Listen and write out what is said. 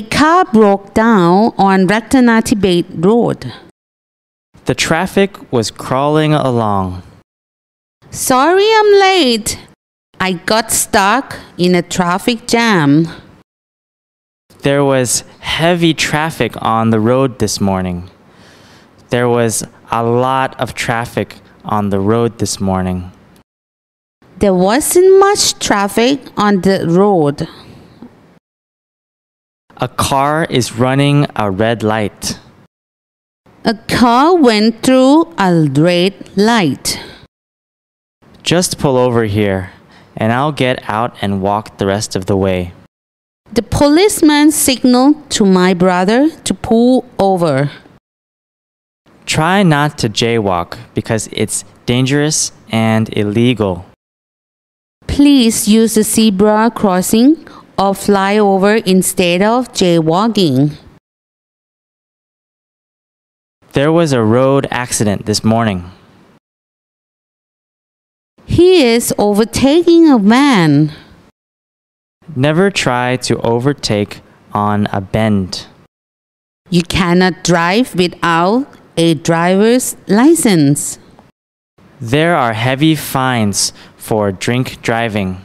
A car broke down on Ratanati Bay Road. The traffic was crawling along. Sorry I'm late. I got stuck in a traffic jam. There was heavy traffic on the road this morning. There was a lot of traffic on the road this morning. There wasn't much traffic on the road. A car is running a red light. A car went through a red light. Just pull over here, and I'll get out and walk the rest of the way. The policeman signaled to my brother to pull over. Try not to jaywalk because it's dangerous and illegal. Please use the zebra crossing or over instead of jaywalking. There was a road accident this morning. He is overtaking a van. Never try to overtake on a bend. You cannot drive without a driver's license. There are heavy fines for drink driving.